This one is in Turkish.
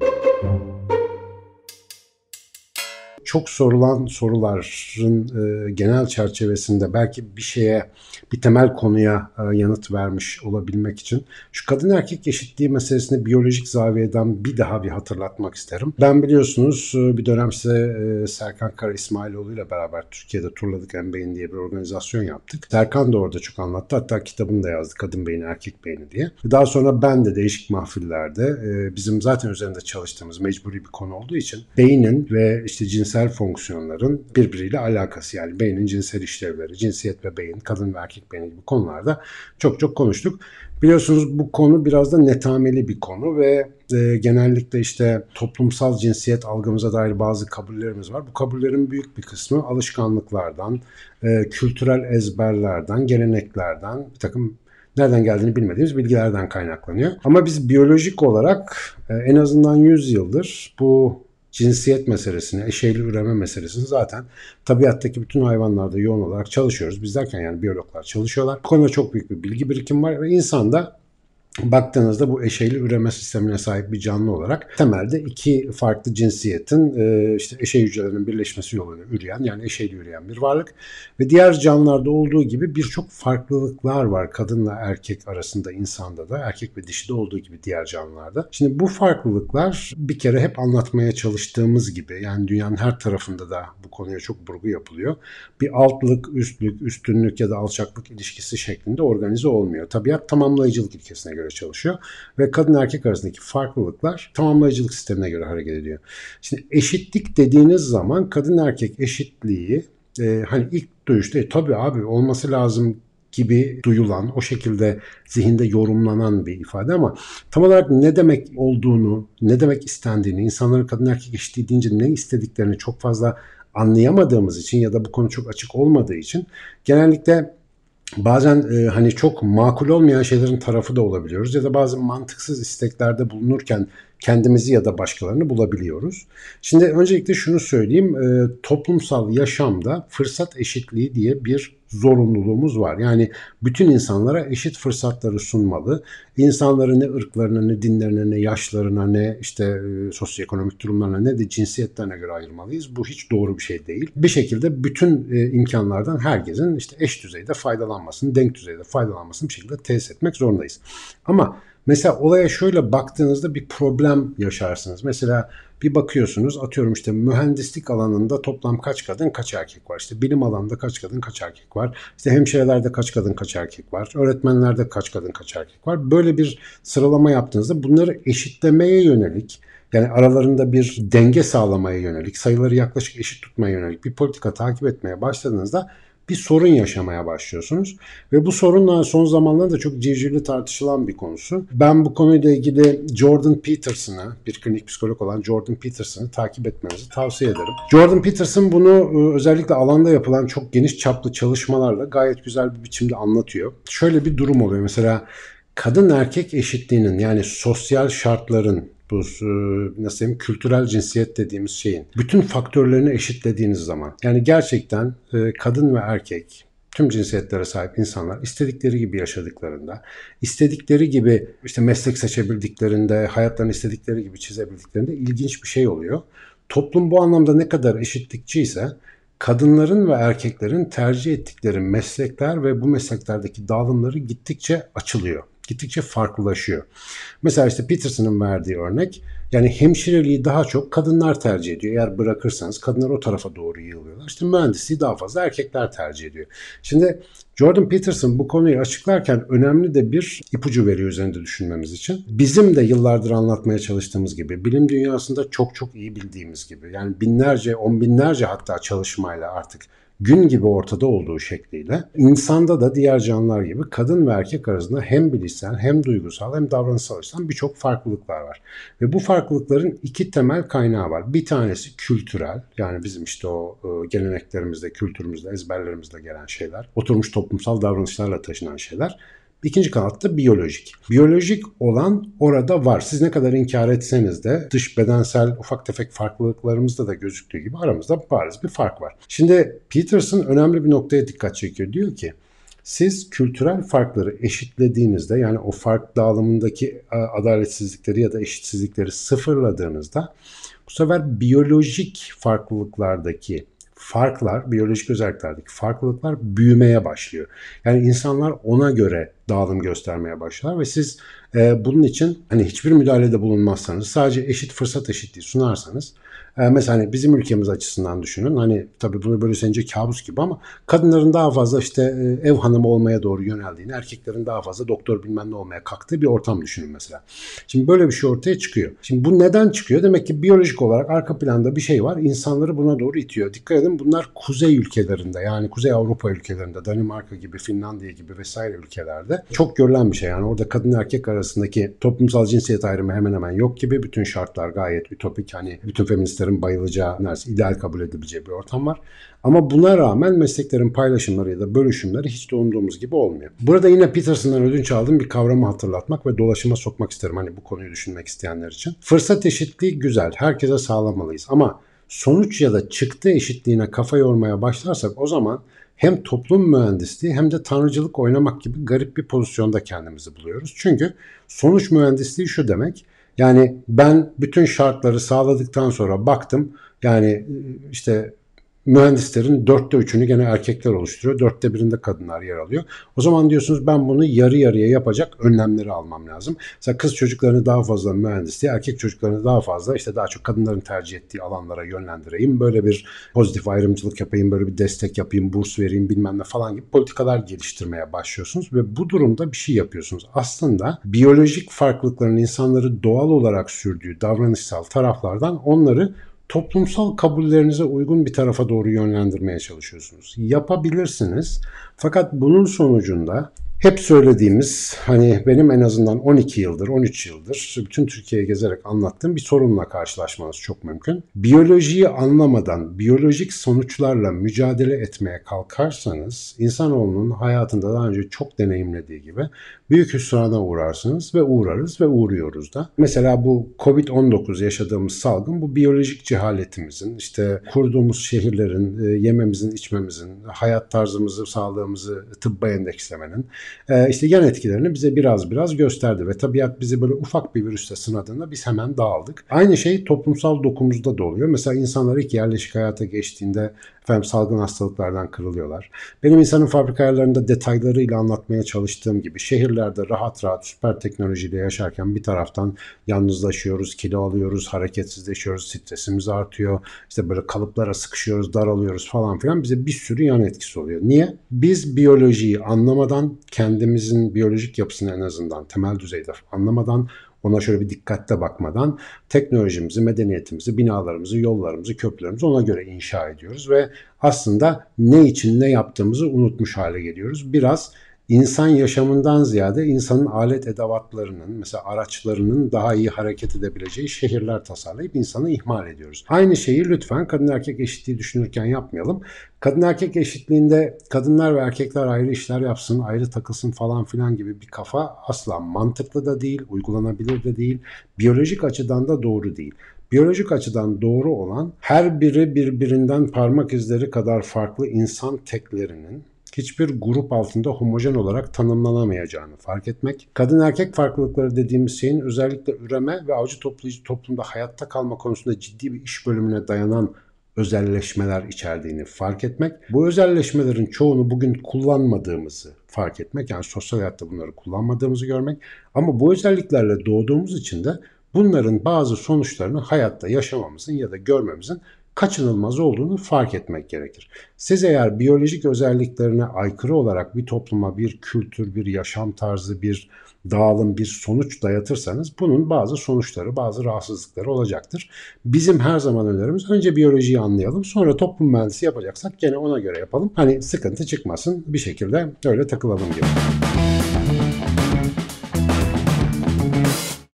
Thank you çok sorulan soruların e, genel çerçevesinde belki bir şeye, bir temel konuya e, yanıt vermiş olabilmek için şu kadın erkek eşitliği meselesini biyolojik zaviyeden bir daha bir hatırlatmak isterim. Ben biliyorsunuz e, bir dönem size e, Serkan Kara İsmailoğlu ile beraber Türkiye'de turladık Beyin" diye bir organizasyon yaptık. Serkan da orada çok anlattı. Hatta kitabını da yazdı Kadın Beyni Erkek Beyni diye. Daha sonra ben de değişik mahfillerde e, bizim zaten üzerinde çalıştığımız mecburi bir konu olduğu için beynin ve işte cinsel cinsel fonksiyonların birbiriyle alakası yani beynin cinsel işlevleri, cinsiyet ve beyin, kadın ve erkek beyni gibi konularda çok çok konuştuk. Biliyorsunuz bu konu biraz da netameli bir konu ve e, genellikle işte toplumsal cinsiyet algımıza dair bazı kabullerimiz var. Bu kabullerin büyük bir kısmı alışkanlıklardan, e, kültürel ezberlerden, geleneklerden, bir takım nereden geldiğini bilmediğimiz bilgilerden kaynaklanıyor. Ama biz biyolojik olarak e, en azından 100 yıldır bu cinsiyet meselesini, eşeyli üreme meselesini zaten tabiattaki bütün hayvanlarda yoğun olarak çalışıyoruz. Biz derken yani biyologlar çalışıyorlar. Bu konuda çok büyük bir bilgi birikim var ve insan da baktığınızda bu eşeyli üreme sistemine sahip bir canlı olarak temelde iki farklı cinsiyetin e, işte eşey hücrelerinin birleşmesi yoluyla üreyen yani eşeyli üreyen bir varlık ve diğer canlılarda olduğu gibi birçok farklılıklar var kadınla erkek arasında insanda da erkek ve dişide olduğu gibi diğer canlılarda. Şimdi bu farklılıklar bir kere hep anlatmaya çalıştığımız gibi yani dünyanın her tarafında da bu konuya çok vurgu yapılıyor. Bir altlık, üstlük, üstünlük ya da alçaklık ilişkisi şeklinde organize olmuyor. Tabiat tamamlayıcılık ilkesine göre göre çalışıyor ve kadın erkek arasındaki farklılıklar tamamlayıcılık sistemine göre hareket ediyor. Şimdi eşitlik dediğiniz zaman kadın erkek eşitliği e, hani ilk duyuşta e, tabii abi olması lazım gibi duyulan, o şekilde zihinde yorumlanan bir ifade ama tam olarak ne demek olduğunu, ne demek istendiğini, insanların kadın erkek eşitliği deyince ne istediklerini çok fazla anlayamadığımız için ya da bu konu çok açık olmadığı için genellikle bazen e, hani çok makul olmayan şeylerin tarafı da olabiliyoruz ya da bazı mantıksız isteklerde bulunurken kendimizi ya da başkalarını bulabiliyoruz. Şimdi öncelikle şunu söyleyeyim. E, toplumsal yaşamda fırsat eşitliği diye bir zorunluluğumuz var. Yani bütün insanlara eşit fırsatları sunmalı. İnsanların ne ırklarına, ne dinlerine, ne yaşlarına, ne işte e, sosyoekonomik durumlarına, ne de cinsiyetlerine göre ayırmalıyız. Bu hiç doğru bir şey değil. Bir şekilde bütün e, imkanlardan herkesin işte eş düzeyde faydalanmasını, denk düzeyde faydalanmasını bir şekilde tesis etmek zorundayız. Ama Mesela olaya şöyle baktığınızda bir problem yaşarsınız. Mesela bir bakıyorsunuz atıyorum işte mühendislik alanında toplam kaç kadın kaç erkek var? İşte bilim alanında kaç kadın kaç erkek var? İşte hemşirelerde kaç kadın kaç erkek var? Öğretmenlerde kaç kadın kaç erkek var? Böyle bir sıralama yaptığınızda bunları eşitlemeye yönelik yani aralarında bir denge sağlamaya yönelik, sayıları yaklaşık eşit tutmaya yönelik bir politika takip etmeye başladığınızda bir sorun yaşamaya başlıyorsunuz. Ve bu sorunla son zamanlarda çok civcivli tartışılan bir konusu. Ben bu konuyla ilgili Jordan Peterson'ı, bir klinik psikolog olan Jordan Peterson'ı takip etmenizi tavsiye ederim. Jordan Peterson bunu e, özellikle alanda yapılan çok geniş çaplı çalışmalarla gayet güzel bir biçimde anlatıyor. Şöyle bir durum oluyor. Mesela kadın erkek eşitliğinin yani sosyal şartların tuttuğunuz e, nasıl diyeyim kültürel cinsiyet dediğimiz şeyin bütün faktörlerini eşitlediğiniz zaman yani gerçekten e, kadın ve erkek tüm cinsiyetlere sahip insanlar istedikleri gibi yaşadıklarında, istedikleri gibi işte meslek seçebildiklerinde, hayatlarını istedikleri gibi çizebildiklerinde ilginç bir şey oluyor. Toplum bu anlamda ne kadar eşitlikçi ise kadınların ve erkeklerin tercih ettikleri meslekler ve bu mesleklerdeki dağılımları gittikçe açılıyor gittikçe farklılaşıyor. Mesela işte Peterson'ın verdiği örnek yani hemşireliği daha çok kadınlar tercih ediyor. Eğer bırakırsanız kadınlar o tarafa doğru yığılıyorlar. İşte mühendisliği daha fazla erkekler tercih ediyor. Şimdi Jordan Peterson bu konuyu açıklarken önemli de bir ipucu veriyor üzerinde düşünmemiz için. Bizim de yıllardır anlatmaya çalıştığımız gibi bilim dünyasında çok çok iyi bildiğimiz gibi yani binlerce on binlerce hatta çalışmayla artık gün gibi ortada olduğu şekliyle insanda da diğer canlılar gibi kadın ve erkek arasında hem bilişsel hem duygusal hem davranışsal açıdan birçok farklılıklar var. Ve bu farklılıkların iki temel kaynağı var. Bir tanesi kültürel yani bizim işte o e, geleneklerimizde, kültürümüzde, ezberlerimizde gelen şeyler, oturmuş toplumsal davranışlarla taşınan şeyler. İkinci kanatta biyolojik. Biyolojik olan orada var. Siz ne kadar inkar etseniz de dış bedensel ufak tefek farklılıklarımızda da gözüktüğü gibi aramızda bariz bir fark var. Şimdi Peterson önemli bir noktaya dikkat çekiyor. Diyor ki siz kültürel farkları eşitlediğinizde yani o fark dağılımındaki e, adaletsizlikleri ya da eşitsizlikleri sıfırladığınızda bu sefer biyolojik farklılıklardaki farklar, biyolojik özelliklerdeki farklılıklar büyümeye başlıyor. Yani insanlar ona göre dağılım göstermeye başlar ve siz e, bunun için hani hiçbir müdahalede bulunmazsanız sadece eşit fırsat eşitliği sunarsanız ee, mesela hani bizim ülkemiz açısından düşünün. Hani tabii bunu böyle sence kabus gibi ama kadınların daha fazla işte e, ev hanımı olmaya doğru yöneldiğini, erkeklerin daha fazla doktor bilmem ne olmaya kalktığı bir ortam düşünün mesela. Şimdi böyle bir şey ortaya çıkıyor. Şimdi bu neden çıkıyor? Demek ki biyolojik olarak arka planda bir şey var. İnsanları buna doğru itiyor. Dikkat edin bunlar kuzey ülkelerinde yani Kuzey Avrupa ülkelerinde, Danimarka gibi, Finlandiya gibi vesaire ülkelerde çok görülen bir şey. Yani orada kadın erkek arasındaki toplumsal cinsiyet ayrımı hemen hemen yok gibi. Bütün şartlar gayet ütopik. Hani bütün feministler mesleklerin bayılacağı, neredeyse ideal kabul edebileceği bir ortam var. Ama buna rağmen mesleklerin paylaşımları ya da bölüşümleri hiç de umduğumuz gibi olmuyor. Burada yine Peterson'dan ödünç aldığım bir kavramı hatırlatmak ve dolaşıma sokmak isterim hani bu konuyu düşünmek isteyenler için. Fırsat eşitliği güzel, herkese sağlamalıyız ama sonuç ya da çıktı eşitliğine kafa yormaya başlarsak o zaman hem toplum mühendisliği hem de tanrıcılık oynamak gibi garip bir pozisyonda kendimizi buluyoruz. Çünkü sonuç mühendisliği şu demek, yani ben bütün şartları sağladıktan sonra baktım. Yani e, işte mühendislerin dörtte üçünü gene erkekler oluşturuyor. Dörtte birinde kadınlar yer alıyor. O zaman diyorsunuz ben bunu yarı yarıya yapacak önlemleri almam lazım. Mesela kız çocuklarını daha fazla mühendisliğe, erkek çocuklarını daha fazla işte daha çok kadınların tercih ettiği alanlara yönlendireyim. Böyle bir pozitif ayrımcılık yapayım, böyle bir destek yapayım, burs vereyim bilmem ne falan gibi politikalar geliştirmeye başlıyorsunuz. Ve bu durumda bir şey yapıyorsunuz. Aslında biyolojik farklılıkların insanları doğal olarak sürdüğü davranışsal taraflardan onları toplumsal kabullerinize uygun bir tarafa doğru yönlendirmeye çalışıyorsunuz. Yapabilirsiniz. Fakat bunun sonucunda hep söylediğimiz hani benim en azından 12 yıldır 13 yıldır bütün Türkiye'yi gezerek anlattığım bir sorunla karşılaşmanız çok mümkün. Biyolojiyi anlamadan biyolojik sonuçlarla mücadele etmeye kalkarsanız insanoğlunun hayatında daha önce çok deneyimlediği gibi büyük hüsrana uğrarsınız ve uğrarız ve uğruyoruz da. Mesela bu Covid-19 yaşadığımız salgın bu biyolojik cehaletimizin işte kurduğumuz şehirlerin e, yememizin içmemizin hayat tarzımızı sağlığımızı tıbba endekslemenin e, işte yan etkilerini bize biraz biraz gösterdi ve tabiat bizi böyle ufak bir virüste sınadığında biz hemen dağıldık. Aynı şey toplumsal dokumuzda da oluyor. Mesela insanlar ilk yerleşik hayata geçtiğinde efendim salgın hastalıklardan kırılıyorlar. Benim insanın fabrika ayarlarında detaylarıyla anlatmaya çalıştığım gibi şehirlerde rahat rahat süper teknolojiyle yaşarken bir taraftan yalnızlaşıyoruz, kilo alıyoruz, hareketsizleşiyoruz, stresimiz artıyor. İşte böyle kalıplara sıkışıyoruz, daralıyoruz falan filan bize bir sürü yan etkisi oluyor. Niye? Biz biyolojiyi anlamadan, kendimizin biyolojik yapısını en azından temel düzeyde anlamadan ona şöyle bir dikkatte bakmadan teknolojimizi, medeniyetimizi, binalarımızı, yollarımızı, köprülerimizi ona göre inşa ediyoruz ve aslında ne için ne yaptığımızı unutmuş hale geliyoruz. Biraz insan yaşamından ziyade insanın alet edevatlarının mesela araçlarının daha iyi hareket edebileceği şehirler tasarlayıp insanı ihmal ediyoruz. Aynı şeyi lütfen kadın erkek eşitliği düşünürken yapmayalım. Kadın erkek eşitliğinde kadınlar ve erkekler ayrı işler yapsın, ayrı takılsın falan filan gibi bir kafa asla mantıklı da değil, uygulanabilir de değil, biyolojik açıdan da doğru değil. Biyolojik açıdan doğru olan her biri birbirinden parmak izleri kadar farklı insan teklerinin hiçbir grup altında homojen olarak tanımlanamayacağını fark etmek, kadın erkek farklılıkları dediğimiz şeyin özellikle üreme ve avcı toplayıcı toplumda hayatta kalma konusunda ciddi bir iş bölümüne dayanan özelleşmeler içerdiğini fark etmek. Bu özelleşmelerin çoğunu bugün kullanmadığımızı fark etmek. Yani sosyal hayatta bunları kullanmadığımızı görmek. Ama bu özelliklerle doğduğumuz için de bunların bazı sonuçlarını hayatta yaşamamızın ya da görmemizin kaçınılmaz olduğunu fark etmek gerekir. Siz eğer biyolojik özelliklerine aykırı olarak bir topluma bir kültür, bir yaşam tarzı, bir dağılım, bir sonuç dayatırsanız bunun bazı sonuçları, bazı rahatsızlıkları olacaktır. Bizim her zaman önerimiz önce biyolojiyi anlayalım, sonra toplum mühendisi yapacaksak gene ona göre yapalım. Hani sıkıntı çıkmasın, bir şekilde öyle takılalım gibi.